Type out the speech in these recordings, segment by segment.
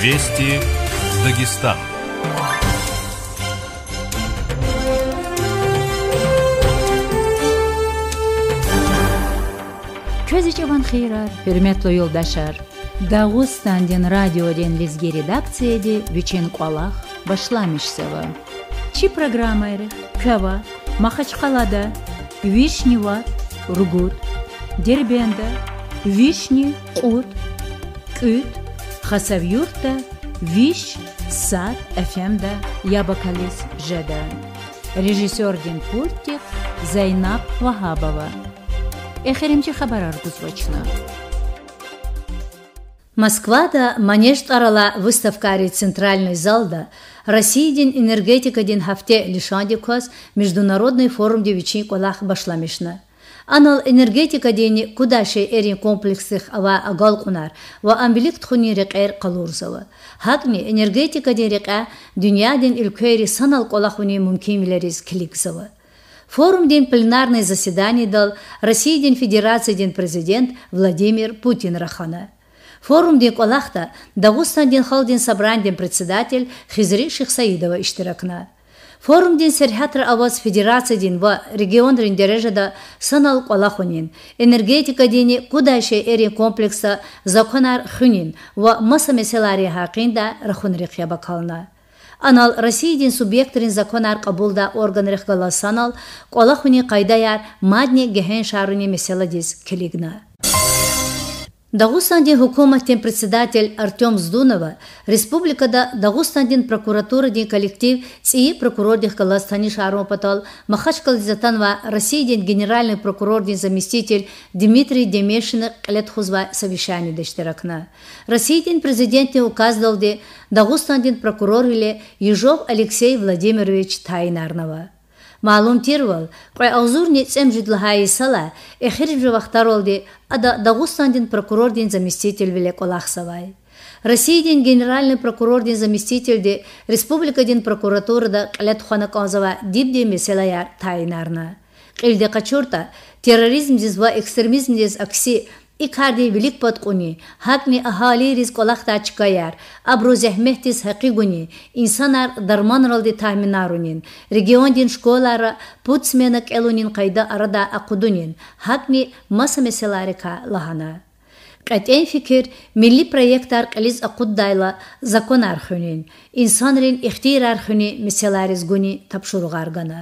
Вести Дагестан. Көзі жабан қиырар, үрметлі елдашар. Дағыстан ден радио ден лезге редакцияде бүчен Башла башламешсева. Чи программайры, Кава, Махачкалада, Вишнева, Ругут, Дербенда, Вишни, Кут, Кют, hasab yurtda vish sar Ябакалис yabakaliz jada rejissyorgin pultiev zaynab vahobova эфиримчи хабар аргузбочна москвада манеж арала выставкари центральный залда россиядин энергетикадин хафте лишандикас международный форум девичи колах башламишна анал энергетика дени кудаши эрин комплексых ава ағал құнар ва амбилик тхуни рекъер калурзава хакни энергетика ден рекъа дюня ден санал колахуни мумкимилерис кликзава Форум ден пленарный заседание дал Россия ден Федерация ден президент Владимир Путин рахана. Форум ден колахта Дагустан ден халден собран ден председатель Хизри Шихсаидова иштиракна форум дин серхятр авоз федерация дин ва регион рин санал кала хунин энергетика дини кудайше эри комплекса законар хунин ва маса меселари хақинда рахун рихьяба кална анал субъект субъектрин законар қабулда орган рихгала санал кала хуни қайдаяр мадни гехен шаруни меселадис келигна дагустандин hukumatdin председатель артем здунова республикада дагустандин прокуратурадин коллектив ци прокурордин каластани шаармо патал махачкализатан ва россиядин генеральный прокурордин заместитель дмитрий демешина қилетхуз ва совещаниеда россиядин президенти указ дилди дагустандин прокурор иле ежов алексей владимирович тайнарнова сала, кьайагъзурни цӀемжидла хӀяисала ада вахтаролди дагъустандин прокурордин заместитель велекӀолахсавай Россиядин генеральный прокурордин заместительди республикадин прокуратурада кьлятхана козава дибди меселая тайнарна. Килде качурта терроризм дизва экстремизм диз акси икарди виликпаткъуни гьакӏни ахӏалиирис кӏалахтӏачкаяр абру зехӏмехӏтис хӏякъигуни инсанар дарманралди таъминарунин региондин школара путсмена кӏелунин қайда арада ақудунин, гьакӏни маса меселарика лагьана фикр милли проектар кӏализ ақуддайла закон архӏунин инсанрин ихтиир архӏуни меселарис гуни тапшуругъаргана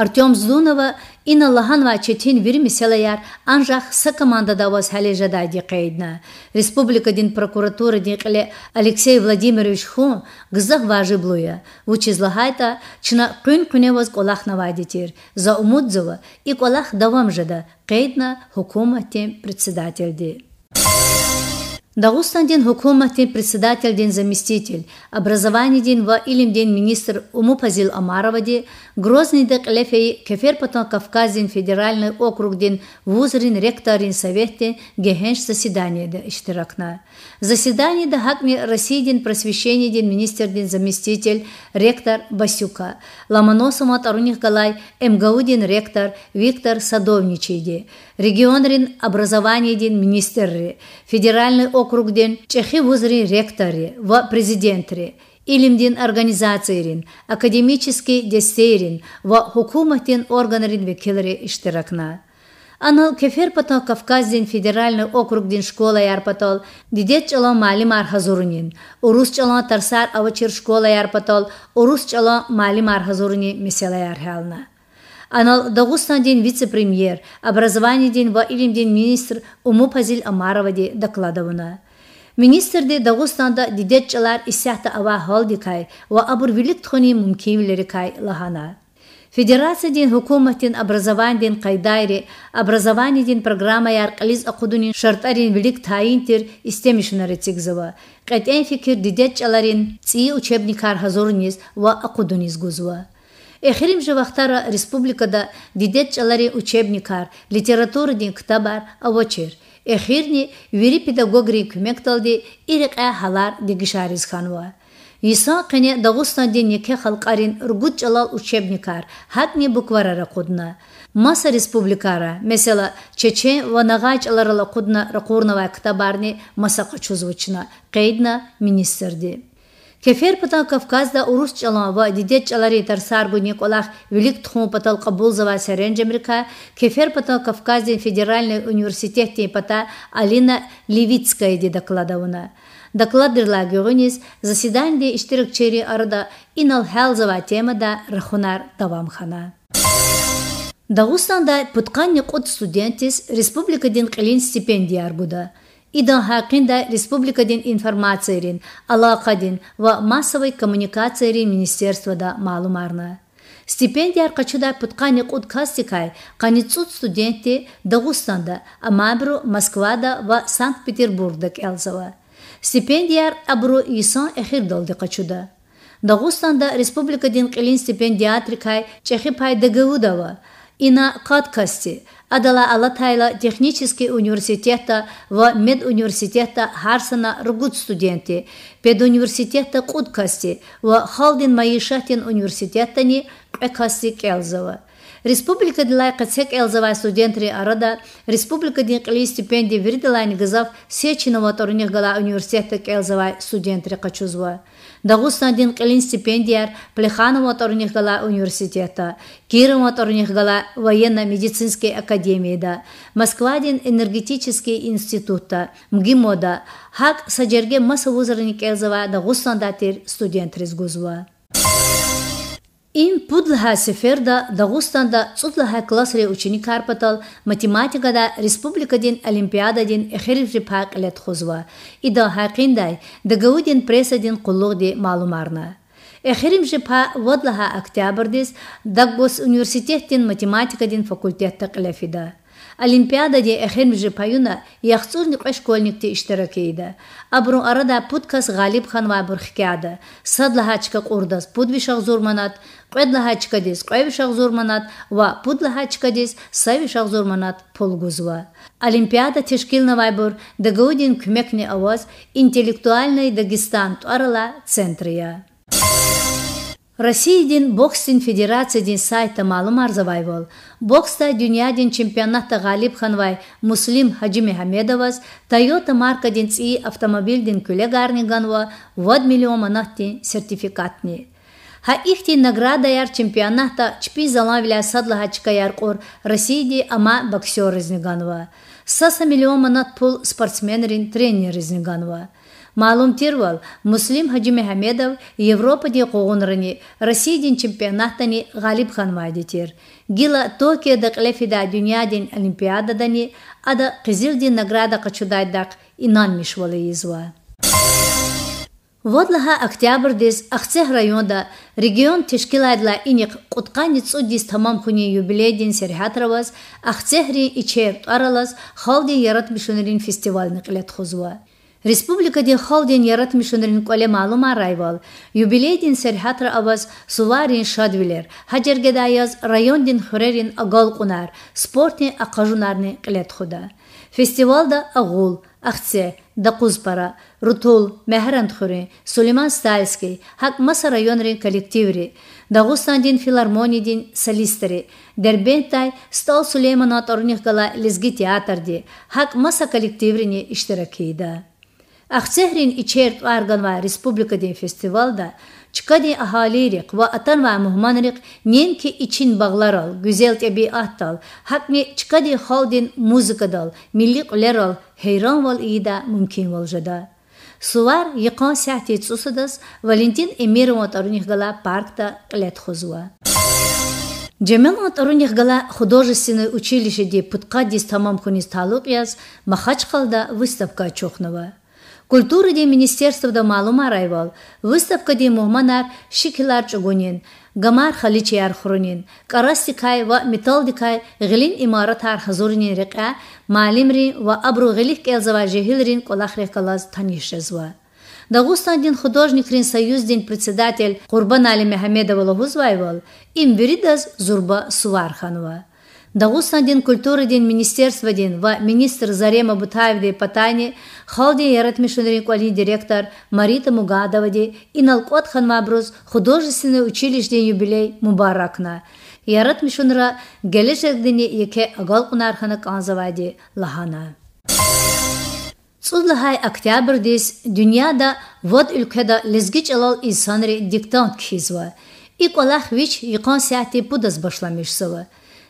Артем Здунова ина Аллахан ва Четин вирмиселаяр анжах са командада ваз халежада диқейдна. Республика дин прокуратура дикле Алексей Владимирович ху гзах важи блуя. Вучизлагайта чна күн күне ваз колах навадитир. За умудзова и колах давам жада. хукума тим председатель Дагустан ден хукумат ден председатель ден заместитель, образование ден ва илим ден министр Умупазил Амарова де, Грозный дек лефей кефер потом Кавказ ден федеральный округ ден вузрин ректор ден совет ден гехенш заседание де иштиракна. Заседание да хакме России ден просвещение ден министр ден заместитель ректор Басюка, Ломоносом от Аруних Галай, МГУ ден ректор Виктор Садовничий де. регионрин образование ден министрри федеральный округ ден чехи вузри ректори ва президентри илимдин организациярин академический дестерин ва хукуматин органрин векилри иштиракна анал кефер патол кавказ ден федеральный округ ден школа ярпатол дидет чало малим архазурунин урус чало тарсар авачир школа ярпатол урус чало малим архазуруни месела ярхална анадагусна ден вице премьер образование ва илим министр умупазил амарова де докладована министрде дагустанда дидетчалар исяхта ава халдикай ва абурвиликтхони мумкинлерикай лахана федерация дин хукуматин образование дин кайдайри образование дин программа яркализ акудунин шартарин велик таинтер истемишунаретигзава кэтэн фикир дидетчаларин ци учебникар хазурниз ва акудуниз гузва Эхрим же вахтара республикада дидет чалари учебникар, литературни кітабар, авочер. Эхирни вири педагогри күмекталди қа халар дегишариз ханва. Иса қене дағустанди неке халқарин ургут чалал учебникар, хатни букварара қудна. Маса республикара, месела чечен ва нағач аларала қудна рақурнава китабарни маса қачузвучна, қейдна министрди. Кефер пытал Кавказда урус чалава дидет чалари тарсар бу николах велик тху пытал кабул зава сәрен Америка, кефер пытал Кавказден федеральный университет пата Алина Левицкая ди докладауна. Докладырла гюгунис заседанде чери арада инал хәлзава темада рахунар тавамхана. Дагустанда путканник от студентис республикаден қалин стипендия буда. Идан İdil haqqında Respublikadin ва массовой коммуникация рен Министерства да ma'lumarni. Стипендия арқачыда пытқаны қудкастикай, қаницуд студенті дагустанда Амабру, Москвада ва Санкт-Петербургдік әлзава. Стипендияр абру исан әхір долды қачуда. Дагустанда республикадин қилин стипендиатрикай чехи пайдагывудава, Ина қатқасты адала Алатайла технический университета ва медуниверситета Харсана Ругут студенти, педуниверситета Куткасти ва Халдин Маишатин университеттани Кекасти Келзова республика дилай қыцек элзавай студентри арада республика динкли стипендия вирдилайни газав сечинова торних гала университета элзавай студентри качузва дагустан динкли стипендияр плеханова торних гала университета кирова торних гала военно медицинской академияда москва дин энергетический института, мгимода хак саджерге маса вузрани элзавай дагустан датир студентрис Им пудлха сеферда дагустанда цудлха классре ученик арпатал математикада республикадин олимпиададин эхерри пакълет хузва и да хақиндай дагавудин прессадин қуллуғди маълумарна эхерим жипа вадлаха октябрдис даггос университеттин математикадин факультетта қилафида олимпиададе эхемже паюна яхцурниқэ школьникти иштиракейда абру арада пудкас хан ва бурхкяда садлахачка қурдас пудвишах зурманат дес қэвишах зурманат ва дес савишах зурманат пулгузва олимпиада тешкилна вайбур дагаудин кумекни аваз интеллектуальный дагестан туарала центрия россиядин бокстин федерациядин сайты малым арзабай бол боксда дүйнөдин чемпионатта ғалиб ханвай муслим хаджи мехамедовас тойота маркадин ции автомобилдин күле гарниганва вод сертификатни Ха ихти наградаяр чемпионата чпи залавиля садла хачкаяр қор россияди ама боксер изниганва саса миллионманат пул спортсменрин тренер изниганва тер бол, муслим хаджи мехамедов европа де қоғынырыны, россия чемпионаттаны ғалип ғалиб тер. гила токиядак лефида дюния ден олимпиададани ада қызир награда қачудайдақ инан мишвали езуа. Водлаха октябрдес Ахцех районда регион тешкилайдла иник қутқани дес тамам хуни юбилейдин серхатраваз Ахцехри ичер аралас халди яратмишунерин фестиваль нақилет Республика Республикади халдин яратмишунрин кӀале маълума райвал. Юбилейдин серхӀятра аваз суварин шадвилер. район райондин хурерин агал кунар. Спортни ахъажунарни кӀлет худа. Фестивалда агул, ахце, дакузпара, рутул, мехрандхури, Сулейман Стальский, хак маса районрин коллективри, Дагустандин ден солистери, Дербентай стал Сулейманат орнихгала лезги театрди, хак маса коллективрини иштиракида. Ахсехрин ичерт республика республикадин фестивалда Чкади ахалирик ва атан ва ке ненки ичин ал, гүзел теби аттал, хакни чкади халдин музыкадал, милли ал, хейран вал ида мумкин вал жада. Сувар яқан сәхти цусадас Валентин Эмирова тарунихгала паркта лет хозуа. Джамилат Арунихгала художественное училище де путка дис тамам хунис талук яз, қалда выставка чохнова культура де министерствода малума райвал. выставка де Мухманар шиклар чугунин гамар халичиар хрунин. карастикай ва металдикай ғилин имаратар ҳазуринин Малим маълимрин ва абру ғилих келзава жеҳилрин колахрекалаз танишрезва Дагустан дин художникрин союз дин председатель Курбан али меҳамедова лоҳузвайвол им виридаз зурба суварханова Дагустан культурыден культура дин министерство ва министр Зарема Бутаевде Патани, халде яратмишунрик али директор Марита Мугадоваде и Налкот Ханмабрус художественный училищ дин юбилей Мубаракна. Яратмишунра гелешек дене еке агал кунархана анзаваде лахана. октябрь дис дюняда вот үлкеда лезгич алал инсанри диктант кхизва. колах вич йқан сяти пудас сава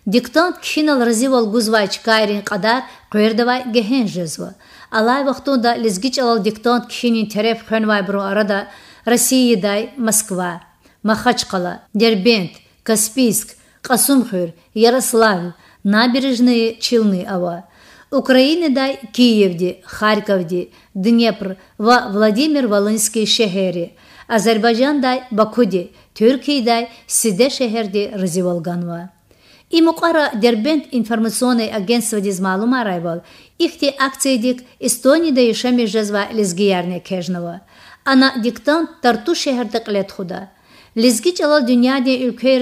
диктант кхинал разивал гузвай чкайрин кадар куердавай гехен жезва. Алай вахтунда лизгич алал диктант кхинин тереп хэнвай бру арада дай Москва, Махачкала, Дербент, Каспийск, Касумхур, Ярославль, набережные Челны ава. дай Киевде, Харьковде, Днепр ва Владимир Волынский шехери, Азербайджандай Бакуде, дай Сиде шехерде разивалганва. И Мукара Дербент информационный агентство Дизмалу Марайвал, бол. Ихти акциядик дик Эстонида да еще жазва лезгиярне кежного. Ана диктант тарту шеҳрда қилет Лезги чалал дюняде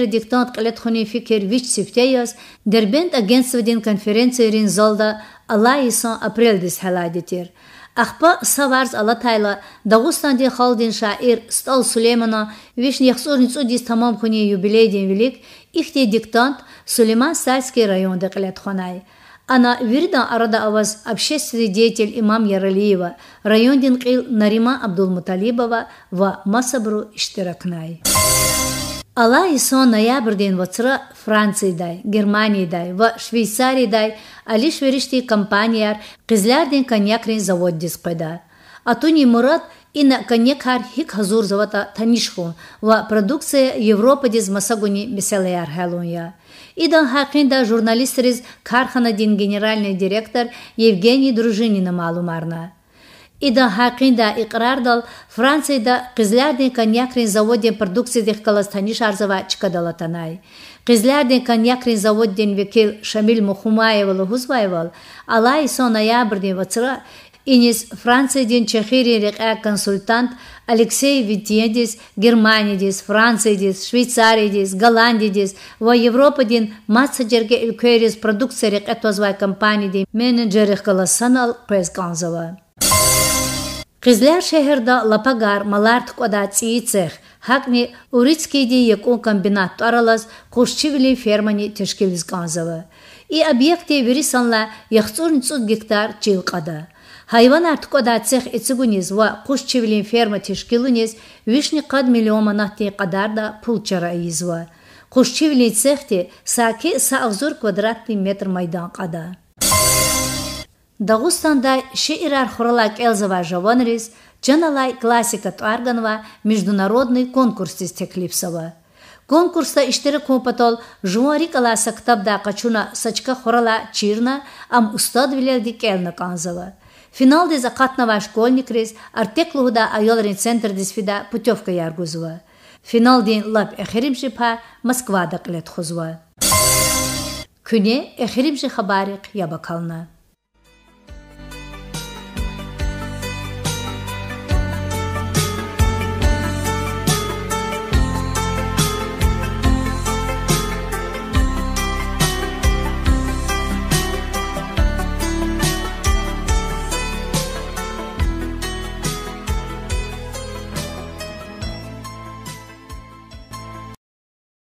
диктант қилет фикер вич сифтеяс Дербент агентство дин конференции рин золда Алайсон апрел дис халадитир. Ахпа саварз ала тайла Дагустан дин халдин шаир Стал Сулеймана виш яхсурницу дис тамам хуни юбилей дин велик ихти диктант Сулейман Сальский район районды кылятханай. Ана вирдан арада аваз общественный деятель имам Яралиева, район динкил Нарима Абдулмуталибова ва масабру иштиракнай. Ала исон ноябрден вацра Франциядай, Германиядай ва Швейцариядай алиш веришти компанияр кызларден коньякрен завод дис койда. Атуни Мурат и на конекар хик хазур завата танишху ва продукция Европадиз масагуни беселеяр хелунья. Идан хақинда журналистериз карханадин генеральный директор Евгений Дружинина малумарна. Идан хақинда иқрардал Францияда қызлярден коньякрин заводен продукциядех каластаниш арзава чикадалатанай. Қызлярден коньякрин заводден векил Шамил Мухумаевал Хузбаевал, алай со ноябрден вацыра Инес Францияден чахири река э консультант Алексей Витьедес, Германиядес, Франциядес, Швейцариядес, Голландиядес, во Европаден Мацаджерге үлкерес продукция реқа э тозвай компанияде менеджері қыласанал Презганзова. Қызляр шәһәрдә Лапагар Малартық ода цех, Хакни Урицкийде яку комбинат аралас кушчивили фермани тешкилизганзова. И объекте вирисанла яхцурн гектар чилқада. Хайван артық ода цех ицігуніз ва құш чевілін ферма тешкілуніз, вишні қад миллион манатты қадарда пұл чара айыз ва. Құш чевілін цехте саке сағзур квадратты метр майдан қада. Дагустанда шеир архуралак Элзова Жаванрис чыналай классика тұарган ва международный конкурс тестеклипсова. Конкурста іштері компатол жуарик ала сақтабда қачуна сачка хурала чирна ам устад вилялдик әлна қанзала. Финалдез акатнава артек артеклугуда айолрин центр дисфида путевка яргузва. Финалдин лап па, Москвада кылет хузва. Күне эхеримши хабарик ябакална.